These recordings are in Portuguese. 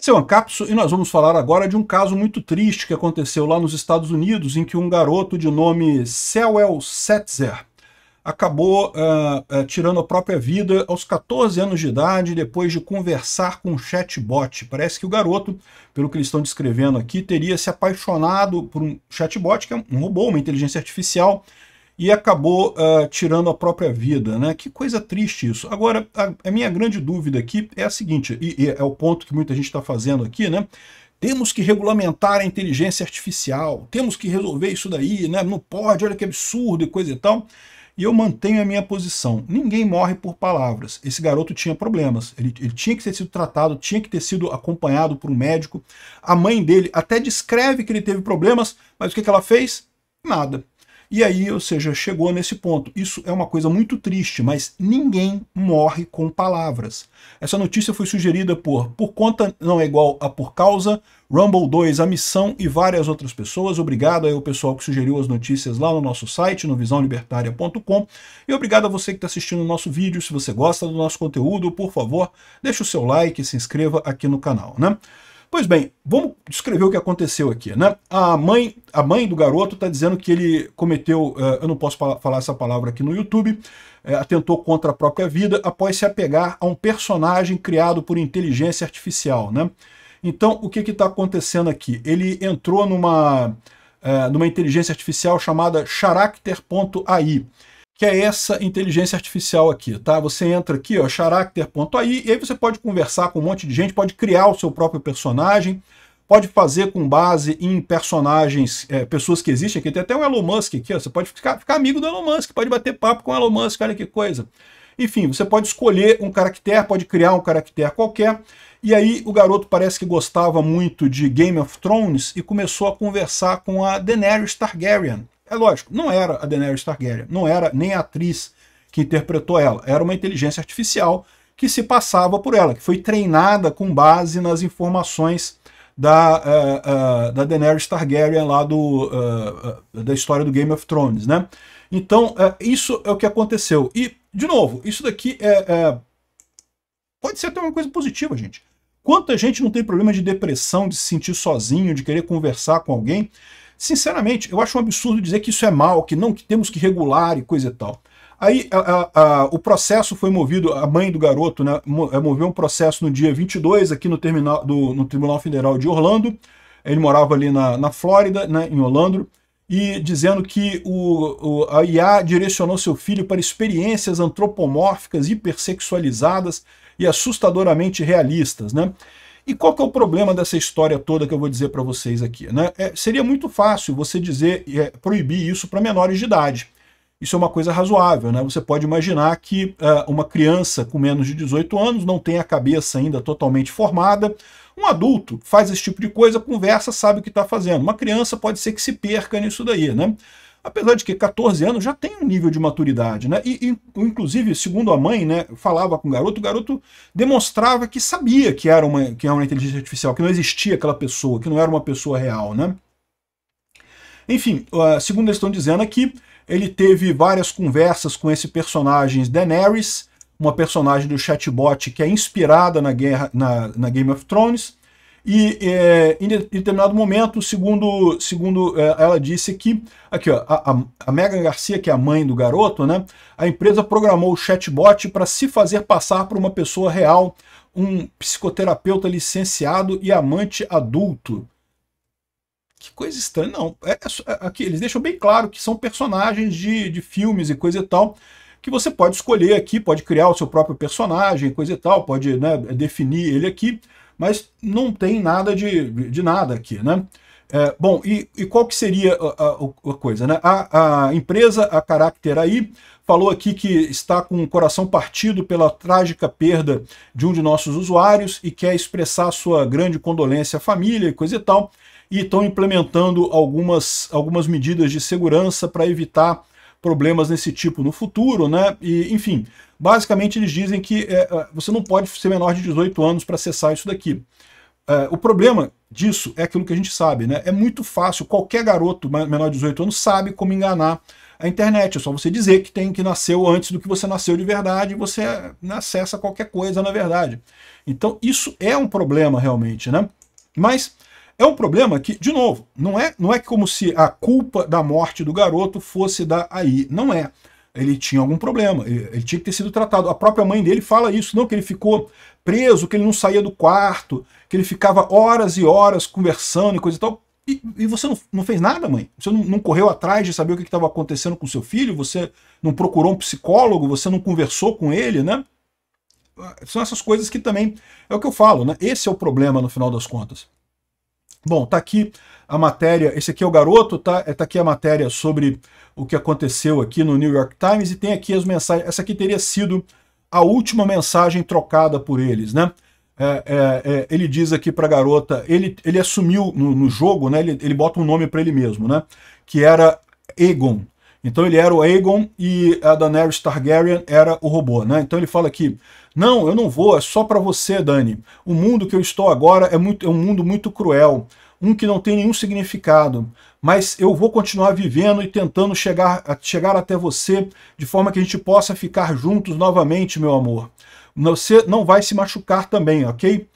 Esse é o Ancapso e nós vamos falar agora de um caso muito triste que aconteceu lá nos Estados Unidos, em que um garoto de nome Sewell Setzer acabou uh, uh, tirando a própria vida aos 14 anos de idade, depois de conversar com um chatbot. Parece que o garoto, pelo que eles estão descrevendo aqui, teria se apaixonado por um chatbot, que é um robô, uma inteligência artificial, e acabou uh, tirando a própria vida, né? Que coisa triste isso. Agora, a, a minha grande dúvida aqui é a seguinte, e, e é o ponto que muita gente está fazendo aqui, né? Temos que regulamentar a inteligência artificial, temos que resolver isso daí, né? Não pode, olha que absurdo e coisa e tal. E eu mantenho a minha posição. Ninguém morre por palavras. Esse garoto tinha problemas. Ele, ele tinha que ter sido tratado, tinha que ter sido acompanhado por um médico. A mãe dele até descreve que ele teve problemas, mas o que, que ela fez? Nada. E aí, ou seja, chegou nesse ponto. Isso é uma coisa muito triste, mas ninguém morre com palavras. Essa notícia foi sugerida por Por Conta Não É Igual a Por Causa, Rumble 2, A Missão e várias outras pessoas. Obrigado aí ao pessoal que sugeriu as notícias lá no nosso site, no visãolibertária.com. E obrigado a você que está assistindo o nosso vídeo. Se você gosta do nosso conteúdo, por favor, deixe o seu like e se inscreva aqui no canal, né? Pois bem, vamos descrever o que aconteceu aqui. Né? A, mãe, a mãe do garoto está dizendo que ele cometeu, eh, eu não posso falar essa palavra aqui no YouTube, eh, atentou contra a própria vida após se apegar a um personagem criado por inteligência artificial. Né? Então, o que está acontecendo aqui? Ele entrou numa, eh, numa inteligência artificial chamada character.ai que é essa inteligência artificial aqui, tá? Você entra aqui, ó, character.ai, e aí você pode conversar com um monte de gente, pode criar o seu próprio personagem, pode fazer com base em personagens, é, pessoas que existem aqui, tem até o Elon Musk aqui, ó, você pode ficar, ficar amigo do Elon Musk, pode bater papo com o Elon Musk, olha que coisa. Enfim, você pode escolher um caractere, pode criar um caractere qualquer, e aí o garoto parece que gostava muito de Game of Thrones e começou a conversar com a Daenerys Targaryen, é lógico, não era a Daenerys Targaryen, não era nem a atriz que interpretou ela, era uma inteligência artificial que se passava por ela, que foi treinada com base nas informações da, uh, uh, da Daenerys Targaryen lá do, uh, da história do Game of Thrones, né? Então, isso é o que aconteceu. E, de novo, isso daqui é, é, pode ser até uma coisa positiva, gente. Quanta gente não tem problema de depressão, de se sentir sozinho, de querer conversar com alguém? Sinceramente, eu acho um absurdo dizer que isso é mal, que não, que temos que regular e coisa e tal. Aí a, a, a, o processo foi movido, a mãe do garoto né, eh, moveu um processo no dia 22 aqui no, terminal, do, no Tribunal Federal de Orlando, ele morava ali na, na Flórida, né, em Orlando, e dizendo que o, o, a IA direcionou seu filho para experiências antropomórficas, hipersexualizadas e assustadoramente realistas. Né? E qual que é o problema dessa história toda que eu vou dizer para vocês aqui? Né? É, seria muito fácil você dizer é, proibir isso para menores de idade. Isso é uma coisa razoável, né? Você pode imaginar que uh, uma criança com menos de 18 anos não tem a cabeça ainda totalmente formada. Um adulto faz esse tipo de coisa, conversa, sabe o que está fazendo. Uma criança pode ser que se perca nisso daí, né? Apesar de que 14 anos já tem um nível de maturidade, né? E, e inclusive, segundo a mãe, né, falava com o garoto, o garoto demonstrava que sabia que era uma que era uma inteligência artificial, que não existia aquela pessoa, que não era uma pessoa real, né? Enfim, uh, segundo eles estão dizendo aqui, ele teve várias conversas com esse personagem Daenerys, uma personagem do chatbot que é inspirada na guerra na, na Game of Thrones. E é, em determinado momento, segundo, segundo é, ela disse que aqui ó, a, a Megan Garcia, que é a mãe do garoto, né, a empresa programou o chatbot para se fazer passar por uma pessoa real, um psicoterapeuta licenciado e amante adulto. Que coisa estranha, não. É, é, é, aqui, eles deixam bem claro que são personagens de, de filmes e coisa e tal que você pode escolher aqui, pode criar o seu próprio personagem, coisa e tal, pode né, definir ele aqui mas não tem nada de, de nada aqui, né? É, bom, e, e, qual que seria a, a, a coisa? Né? A, a, empresa, a Caracter aí, falou aqui que está com o coração partido pela trágica perda de um de nossos usuários e quer expressar sua grande condolência à família e coisa e tal, e estão implementando algumas, algumas medidas de segurança para evitar problemas nesse tipo no futuro, né? E, enfim, basicamente eles dizem que é, é você não pode ser menor de 18 anos para acessar isso daqui. É, o problema disso é aquilo que a gente sabe, né? É muito fácil, qualquer garoto menor de 18 anos sabe como enganar a internet, é só você dizer que tem que nasceu antes do que você nasceu de verdade, e você né, acessa qualquer coisa na verdade. Então isso é um problema realmente, né? Mas é um problema que, de novo, não é, não é como se a culpa da morte do garoto fosse da AI. Não é. Ele tinha algum problema, ele, ele tinha que ter sido tratado. A própria mãe dele fala isso, não, que ele ficou preso, que ele não saía do quarto, que ele ficava horas e horas conversando e coisa e tal. E, e, você não, não, fez nada, mãe? Você não, não, correu atrás de saber o que estava acontecendo com seu filho? Você não procurou um psicólogo? Você não conversou com ele, né? São essas coisas que também... É o que eu falo, né? Esse é o problema, no final das contas. Bom, tá aqui a matéria, esse aqui é o garoto, tá? É, tá aqui a matéria sobre o que aconteceu aqui no New York Times e tem aqui as mensagens, essa aqui teria sido a última mensagem trocada por eles, né? É, é, é, ele diz aqui para a garota, ele, ele assumiu no, no jogo, né? Ele, ele bota um nome para ele mesmo, né? Que era Egon, então ele era o Aegon e a Daenerys Targaryen era o robô, né? Então ele fala aqui: não, eu não vou, é só para você, Dani. O mundo que eu estou agora é, muito, é um mundo muito cruel, um que não tem nenhum significado, mas eu vou continuar vivendo e tentando chegar, chegar até você de forma que a gente possa ficar juntos novamente, meu amor. Você não vai se machucar também, ok?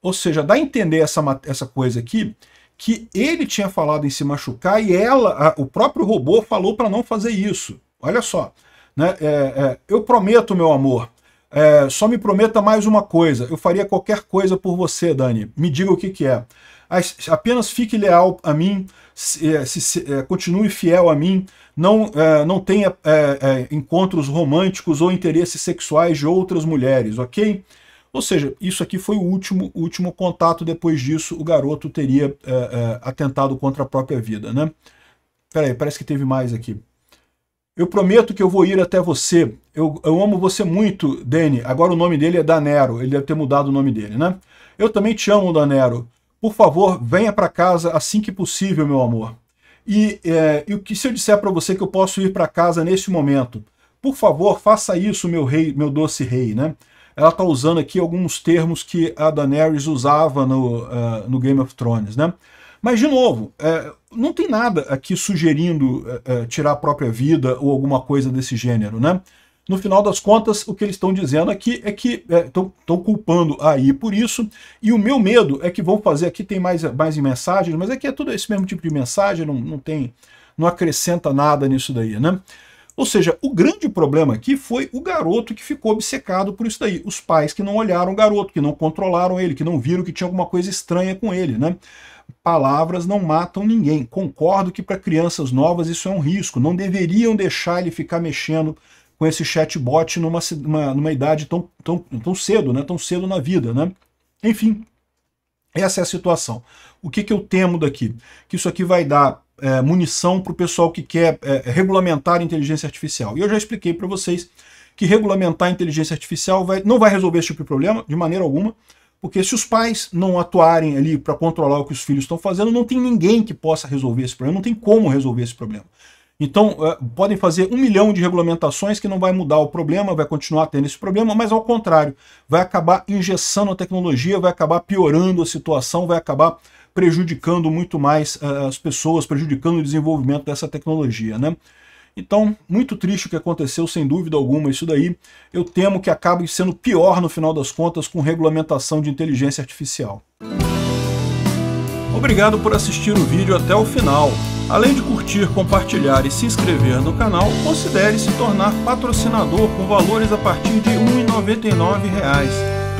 Ou seja, dá a entender essa, essa coisa aqui que ele tinha falado em se machucar e ela, a, o próprio robô falou para não fazer isso. Olha só, né? É, é, eu prometo, meu amor, é, só me prometa mais uma coisa. Eu faria qualquer coisa por você, Dani. Me diga o que, que é. As, apenas fique leal a mim, se, é, se, se, é, continue fiel a mim, não, é, não tenha encontros românticos ou interesses sexuais de outras mulheres, ok? Ou seja, isso aqui foi o último, último contato, depois disso o garoto teria é, é, atentado contra a própria vida, né? pera aí parece que teve mais aqui. Eu prometo que eu vou ir até você. Eu, eu amo você muito, Danny. Agora o nome dele é Danero. Ele deve ter mudado o nome dele, né? Eu também te amo, Danero. Por favor, venha para casa assim que possível, meu amor. E, é, e o que se eu disser para você que eu posso ir para casa nesse momento? Por favor, faça isso, meu rei, meu doce rei, né? ela está usando aqui alguns termos que a Daenerys usava no, uh, no Game of Thrones, né? Mas, de novo, é, não tem nada aqui sugerindo é, tirar a própria vida ou alguma coisa desse gênero, né? No final das contas, o que eles estão dizendo aqui é que estão é, culpando aí por isso, e o meu medo é que vão fazer, aqui tem mais, mais mensagens, mas aqui é, é tudo esse mesmo tipo de mensagem, não, não tem, não acrescenta nada nisso daí, né? Ou seja, o grande problema aqui foi o garoto que ficou obcecado por isso daí. Os pais que não olharam o garoto, que não controlaram ele, que não viram que tinha alguma coisa estranha com ele, né? Palavras não matam ninguém. Concordo que para crianças novas isso é um risco. Não deveriam deixar ele ficar mexendo com esse chatbot numa, numa, numa idade tão, tão, tão cedo, né? Tão cedo na vida, né? Enfim, essa é a situação. O que, que eu temo daqui? Que isso aqui vai dar é, munição para o pessoal que quer é, regulamentar a inteligência artificial. E eu já expliquei para vocês que regulamentar a inteligência artificial vai, não vai resolver esse tipo de problema, de maneira alguma, porque se os pais não atuarem ali para controlar o que os filhos estão fazendo, não tem ninguém que possa resolver esse problema, não tem como resolver esse problema. Então, é, podem fazer um milhão de regulamentações que não vai mudar o problema, vai continuar tendo esse problema, mas ao contrário, vai acabar engessando a tecnologia, vai acabar piorando a situação, vai acabar prejudicando muito mais eh, as pessoas, prejudicando o desenvolvimento dessa tecnologia, né? Então, muito triste o que aconteceu, sem dúvida alguma, isso daí. Eu temo que acabe sendo pior no final das contas com regulamentação de inteligência artificial. Obrigado por assistir o vídeo até o final. Além de curtir, compartilhar e se inscrever no canal, considere se tornar patrocinador com valores a partir de R$ 1,99